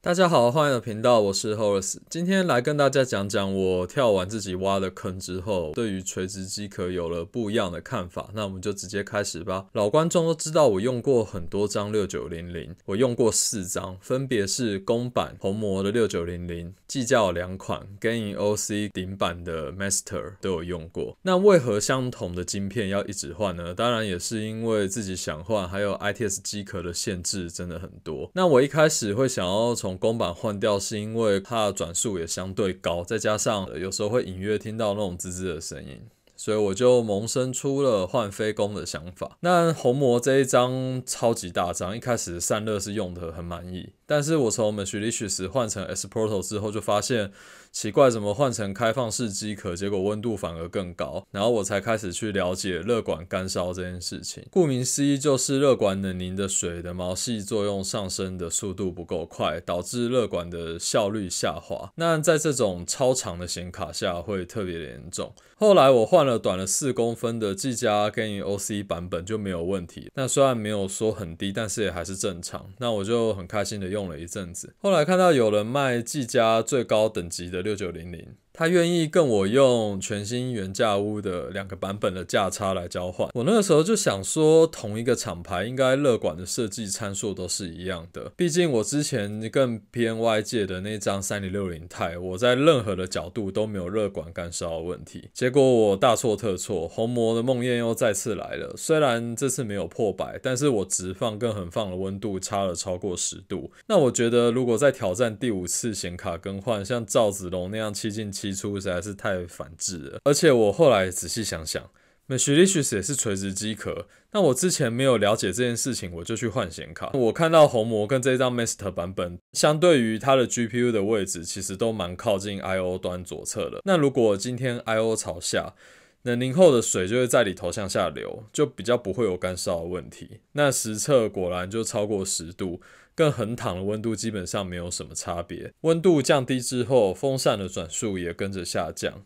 大家好，欢迎到频道，我是 h o r a c e 今天来跟大家讲讲我跳完自己挖的坑之后，对于垂直机壳有了不一样的看法。那我们就直接开始吧。老观众都知道，我用过很多张六九零零，我用过四张，分别是公版红魔的六九零零，计较两款，Gain OC 顶版的 Master 都有用过。那为何相同的晶片要一直换呢？当然也是因为自己想换，还有 ITS 机壳的限制真的很多。那我一开始会想要从从公版换掉是因为的转速也相对高，再加上有时候会隐约听到那种滋滋的声音，所以我就萌生出了换飞弓的想法。那红魔这一张超级大张，一开始散热是用的很满意，但是我从 Machilius 换成 Sportal 之后就发现。奇怪，怎么换成开放式机壳，结果温度反而更高？然后我才开始去了解热管干烧这件事情。顾名思义，就是热管冷凝的水的毛细作用上升的速度不够快，导致热管的效率下滑。那在这种超长的显卡下会特别严重。后来我换了短了四公分的技嘉 g e n o C 版本就没有问题。那虽然没有说很低，但是也还是正常。那我就很开心的用了一阵子。后来看到有人卖技嘉最高等级的。六九零零。他愿意跟我用全新原价屋的两个版本的价差来交换。我那个时候就想说，同一个厂牌应该热管的设计参数都是一样的。毕竟我之前更偏外界的那张三零六零钛，我在任何的角度都没有热管干烧的问题。结果我大错特错，红魔的梦魇又再次来了。虽然这次没有破百，但是我直放跟横放的温度差了超过十度。那我觉得如果再挑战第五次显卡更换，像赵子龙那样七进七。提出实在是太反智了，而且我后来仔细想想 m a c h i l i i h u s 也是垂直机壳。那我之前没有了解这件事情，我就去换显卡。我看到红魔跟这张 Master 版本，相对于它的 GPU 的位置，其实都蛮靠近 IO 端左侧的。那如果今天 IO 朝下，冷凝后的水就会在里头向下流，就比较不会有干烧的问题。那实测果然就超过十度。跟横躺的温度基本上没有什么差别。温度降低之后，风扇的转速也跟着下降。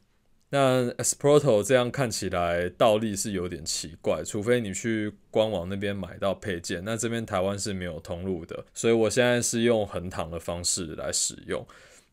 那 S Pro t o 这样看起来倒立是有点奇怪，除非你去官网那边买到配件，那这边台湾是没有通路的，所以我现在是用横躺的方式来使用。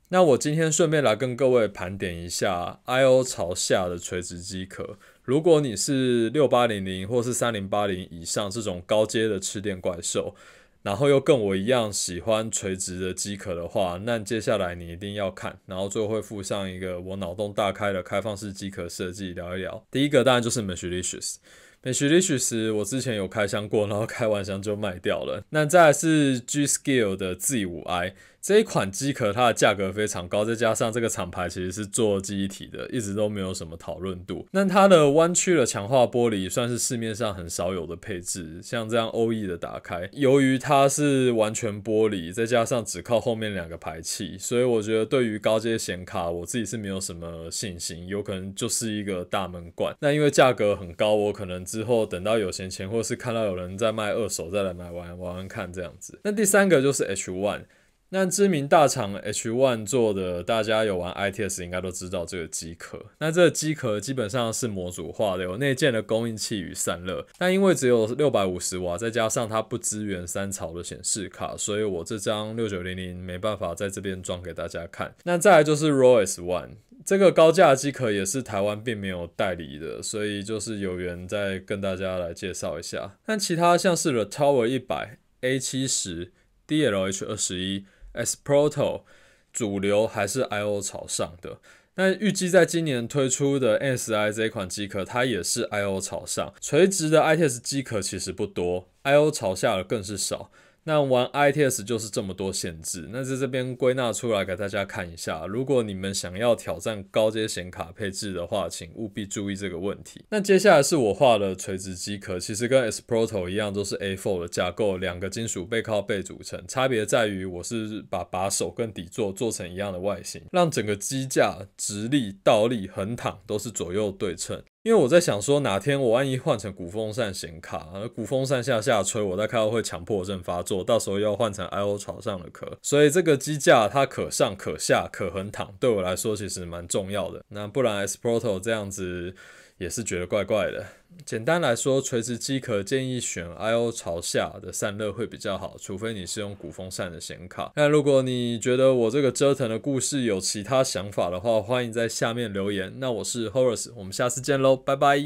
那我今天顺便来跟各位盘点一下 IO 朝下的垂直机壳。如果你是六八零零或是三零八零以上这种高阶的吃电怪兽。然后又跟我一样喜欢垂直的机壳的话，那接下来你一定要看。然后最后会附上一个我脑洞大开的开放式机壳设计，聊一聊。第一个当然就是 m a c h l i o h u s m a c h l i o h u s 我之前有开箱过，然后开完箱就卖掉了。那再是 G-Skill 的 Z5I。这一款机壳，它的价格非常高，再加上这个厂牌其实是做机一体的，一直都没有什么讨论度。那它的弯曲的强化玻璃算是市面上很少有的配置，像这样 o 意的打开。由于它是完全玻璃，再加上只靠后面两个排气，所以我觉得对于高阶显卡，我自己是没有什么信心，有可能就是一个大门罐。那因为价格很高，我可能之后等到有闲钱，或是看到有人在卖二手，再来买玩玩玩看这样子。那第三个就是 H one。那知名大厂 H One 做的，大家有玩 I T S 应该都知道这个机壳。那这个机壳基本上是模组化的，有内建的供应器与散热。但因为只有六百五十瓦，再加上它不支援三槽的显示卡，所以我这张六九零零没办法在这边装给大家看。那再来就是 r o S One 这个高价机壳也是台湾并没有代理的，所以就是有缘再跟大家来介绍一下。那其他像是 the Tower 一百 A 七十 D L H 二十一。S Proto 主流还是 I/O 朝上的，那预计在今年推出的 NSI 这款机壳，它也是 I/O 朝上，垂直的 ITX 机壳其实不多，I/O 朝下的更是少。那玩 i t s 就是这么多限制，那在这边归纳出来给大家看一下。如果你们想要挑战高阶显卡配置的话，请务必注意这个问题。那接下来是我画的垂直机壳，其实跟 S Pro 头一样，都是 A4 的架构，两个金属背靠背组成。差别在于我是把把手跟底座做成一样的外形，让整个机架直立、倒立、横躺都是左右对称。因为我在想说，哪天我万一换成古风扇显卡，古风扇下下吹，我在开会强迫症发作，到时候要换成 I/O 朝上的壳，所以这个机架它可上可下可横躺，对我来说其实蛮重要的。那不然 Sproto 这样子。也是觉得怪怪的。简单来说，垂直机壳建议选 I/O 朝下的散热会比较好，除非你是用鼓风扇的显卡。那如果你觉得我这个折腾的故事有其他想法的话，欢迎在下面留言。那我是 Horace，我们下次见喽，拜拜。